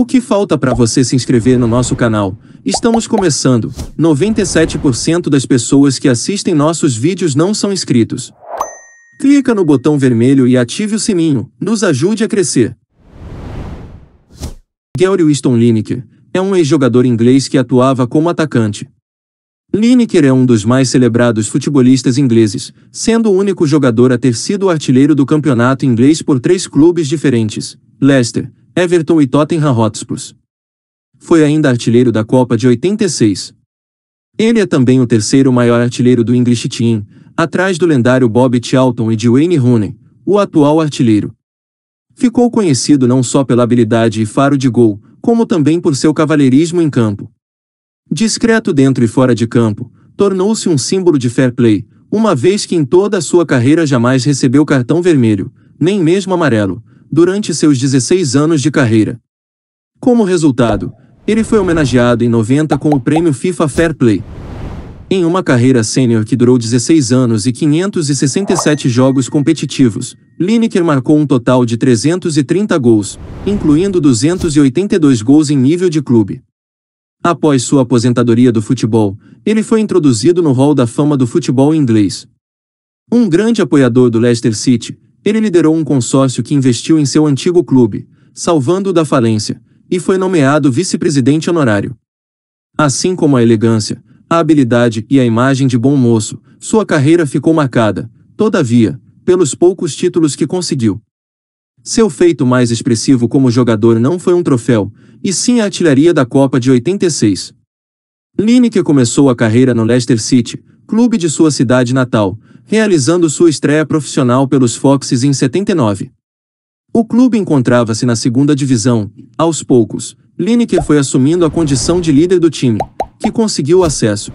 O que falta para você se inscrever no nosso canal? Estamos começando. 97% das pessoas que assistem nossos vídeos não são inscritos. Clica no botão vermelho e ative o sininho. Nos ajude a crescer. Gary Winston Lineker é um ex-jogador inglês que atuava como atacante. Lineker é um dos mais celebrados futebolistas ingleses, sendo o único jogador a ter sido artilheiro do campeonato inglês por três clubes diferentes: Leicester, Everton e Tottenham Hotspurs. Foi ainda artilheiro da Copa de 86. Ele é também o terceiro maior artilheiro do English Team, atrás do lendário Bob Charlton e de Wayne Rooney, o atual artilheiro. Ficou conhecido não só pela habilidade e faro de gol, como também por seu cavalheirismo em campo. Discreto dentro e fora de campo, tornou-se um símbolo de fair play, uma vez que em toda a sua carreira jamais recebeu cartão vermelho, nem mesmo amarelo, durante seus 16 anos de carreira. Como resultado, ele foi homenageado em 90 com o prêmio FIFA Fair Play. Em uma carreira sênior que durou 16 anos e 567 jogos competitivos, Lineker marcou um total de 330 gols, incluindo 282 gols em nível de clube. Após sua aposentadoria do futebol, ele foi introduzido no Hall da Fama do futebol inglês. Um grande apoiador do Leicester City, ele liderou um consórcio que investiu em seu antigo clube, salvando-o da falência, e foi nomeado vice-presidente honorário. Assim como a elegância, a habilidade e a imagem de bom moço, sua carreira ficou marcada, todavia, pelos poucos títulos que conseguiu. Seu feito mais expressivo como jogador não foi um troféu, e sim a artilharia da Copa de 86. Lineker começou a carreira no Leicester City, clube de sua cidade natal, realizando sua estreia profissional pelos Foxes em 79. O clube encontrava-se na segunda divisão. Aos poucos, Lineker foi assumindo a condição de líder do time, que conseguiu acesso.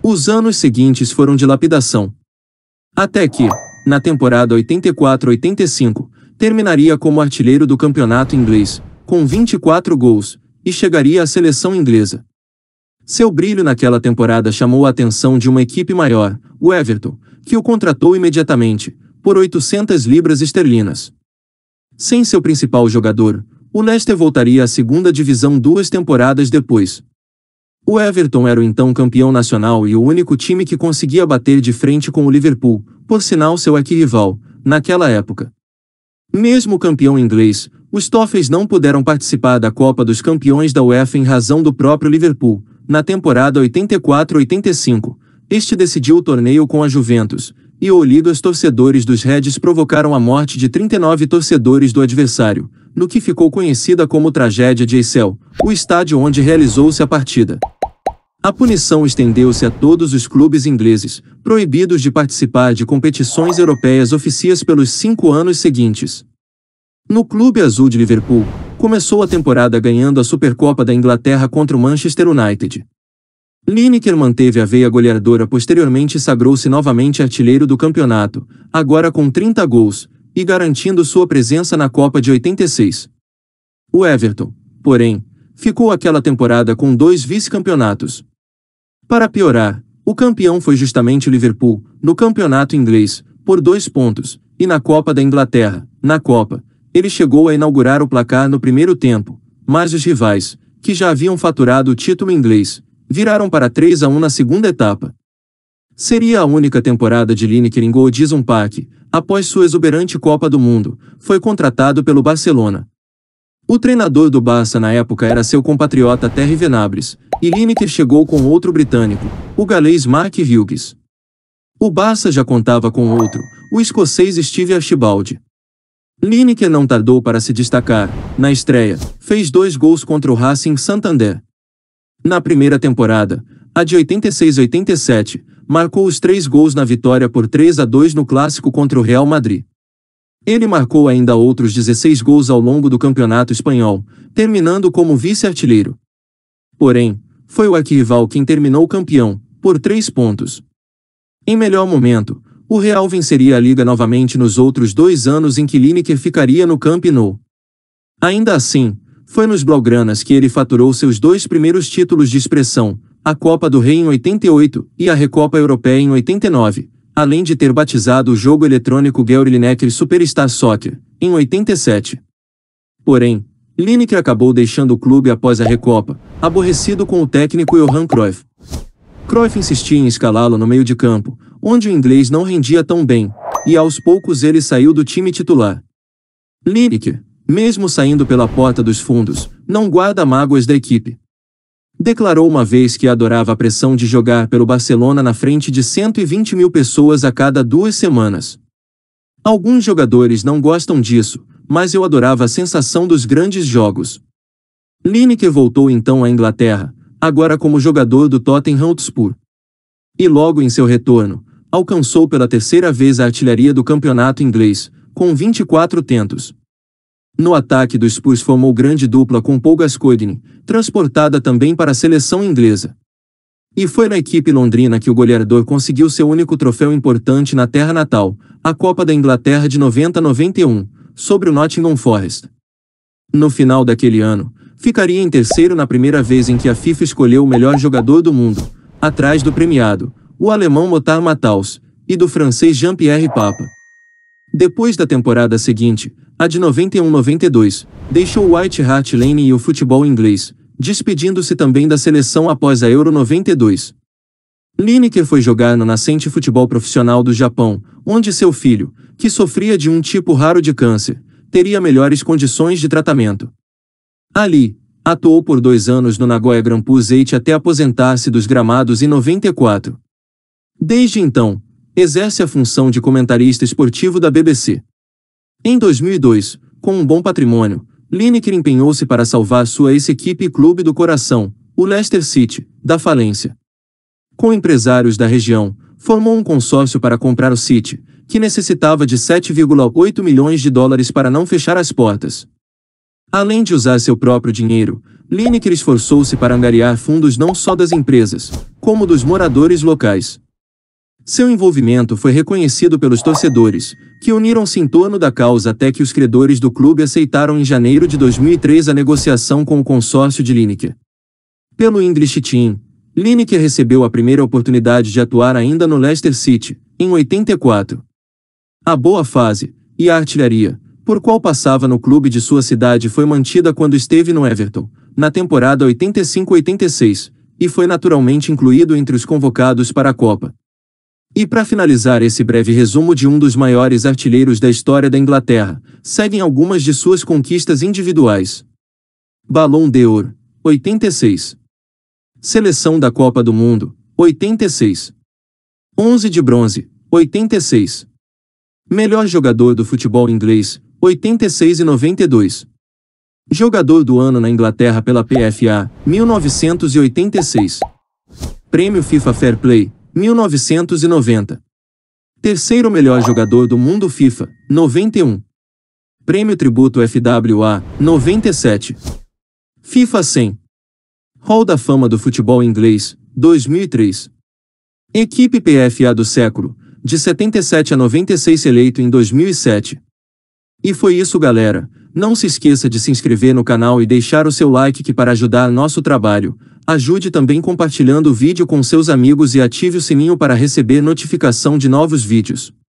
Os anos seguintes foram de lapidação. Até que, na temporada 84-85, terminaria como artilheiro do campeonato inglês, com 24 gols, e chegaria à seleção inglesa. Seu brilho naquela temporada chamou a atenção de uma equipe maior, o Everton, que o contratou imediatamente, por 800 libras esterlinas. Sem seu principal jogador, o Leicester voltaria à segunda divisão duas temporadas depois. O Everton era o então campeão nacional e o único time que conseguia bater de frente com o Liverpool, por sinal seu arquirrival, naquela época. Mesmo campeão inglês, os Toffees não puderam participar da Copa dos Campeões da UEFA em razão do próprio Liverpool, na temporada 84-85, este decidiu o torneio com a Juventus, e o Olidos torcedores dos Reds provocaram a morte de 39 torcedores do adversário, no que ficou conhecida como Tragédia de Excel, o estádio onde realizou-se a partida. A punição estendeu-se a todos os clubes ingleses, proibidos de participar de competições europeias oficiais pelos cinco anos seguintes. No Clube Azul de Liverpool, Começou a temporada ganhando a Supercopa da Inglaterra contra o Manchester United. Lineker manteve a veia goleadora posteriormente sagrou-se novamente artilheiro do campeonato, agora com 30 gols, e garantindo sua presença na Copa de 86. O Everton, porém, ficou aquela temporada com dois vice-campeonatos. Para piorar, o campeão foi justamente o Liverpool, no campeonato inglês, por dois pontos, e na Copa da Inglaterra, na Copa, ele chegou a inaugurar o placar no primeiro tempo, mas os rivais, que já haviam faturado o título inglês, viraram para 3 a 1 na segunda etapa. Seria a única temporada de Lineker em Goldison Park, após sua exuberante Copa do Mundo, foi contratado pelo Barcelona. O treinador do Barça na época era seu compatriota Terry Venabres, e Lineker chegou com outro britânico, o galês Mark Hughes. O Barça já contava com outro, o escocês Steve Archibald. Lineker não tardou para se destacar. Na estreia, fez dois gols contra o Racing Santander. Na primeira temporada, a de 86-87, marcou os três gols na vitória por 3 a 2 no clássico contra o Real Madrid. Ele marcou ainda outros 16 gols ao longo do campeonato espanhol, terminando como vice-artilheiro. Porém, foi o arquival quem terminou campeão, por três pontos. Em melhor momento, o Real venceria a Liga novamente nos outros dois anos em que Lineker ficaria no Camp Nou. Ainda assim, foi nos Blaugranas que ele faturou seus dois primeiros títulos de expressão, a Copa do Rei em 88 e a Recopa Europeia em 89, além de ter batizado o jogo eletrônico Gary Lineker Superstar Soccer, em 87. Porém, Lineker acabou deixando o clube após a Recopa, aborrecido com o técnico Johan Cruyff. Cruyff insistia em escalá-lo no meio de campo, onde o inglês não rendia tão bem, e aos poucos ele saiu do time titular. Lyric, mesmo saindo pela porta dos fundos, não guarda mágoas da equipe. Declarou uma vez que adorava a pressão de jogar pelo Barcelona na frente de 120 mil pessoas a cada duas semanas. Alguns jogadores não gostam disso, mas eu adorava a sensação dos grandes jogos. Lineker voltou então à Inglaterra, agora como jogador do Tottenham Hotspur. E logo em seu retorno, alcançou pela terceira vez a artilharia do campeonato inglês, com 24 tentos. No ataque do Spurs formou grande dupla com Paul Gascoigne, transportada também para a seleção inglesa. E foi na equipe londrina que o goleador conseguiu seu único troféu importante na terra natal, a Copa da Inglaterra de 90-91, sobre o Nottingham Forest. No final daquele ano, ficaria em terceiro na primeira vez em que a FIFA escolheu o melhor jogador do mundo, atrás do premiado, o alemão Lothar Matthaus e do francês Jean-Pierre Papa. Depois da temporada seguinte, a de 91-92, deixou o White Hart Lane e o futebol inglês, despedindo-se também da seleção após a Euro 92. Lineker foi jogar no nascente futebol profissional do Japão, onde seu filho, que sofria de um tipo raro de câncer, teria melhores condições de tratamento. Ali, atuou por dois anos no Nagoya Grampus 8 até aposentar-se dos gramados em 94. Desde então, exerce a função de comentarista esportivo da BBC. Em 2002, com um bom patrimônio, Lineker empenhou-se para salvar sua ex-equipe e clube do coração, o Leicester City, da falência. Com empresários da região, formou um consórcio para comprar o City, que necessitava de 7,8 milhões de dólares para não fechar as portas. Além de usar seu próprio dinheiro, Lineker esforçou-se para angariar fundos não só das empresas, como dos moradores locais. Seu envolvimento foi reconhecido pelos torcedores, que uniram-se em torno da causa até que os credores do clube aceitaram em janeiro de 2003 a negociação com o consórcio de Lineker. Pelo English Team, Lineker recebeu a primeira oportunidade de atuar ainda no Leicester City, em 84. A boa fase, e a artilharia, por qual passava no clube de sua cidade foi mantida quando esteve no Everton, na temporada 85-86, e foi naturalmente incluído entre os convocados para a Copa. E para finalizar esse breve resumo de um dos maiores artilheiros da história da Inglaterra, seguem algumas de suas conquistas individuais. Ballon Ouro 86. Seleção da Copa do Mundo, 86. 11 de bronze, 86. Melhor jogador do futebol inglês, 86 e 92. Jogador do ano na Inglaterra pela PFA, 1986. Prêmio FIFA Fair Play, 1990. Terceiro melhor jogador do mundo FIFA, 91. Prêmio Tributo FWA, 97. FIFA 100. Hall da Fama do Futebol Inglês, 2003. Equipe PFA do século, de 77 a 96 eleito em 2007. E foi isso, galera. Não se esqueça de se inscrever no canal e deixar o seu like que para ajudar nosso trabalho. Ajude também compartilhando o vídeo com seus amigos e ative o sininho para receber notificação de novos vídeos.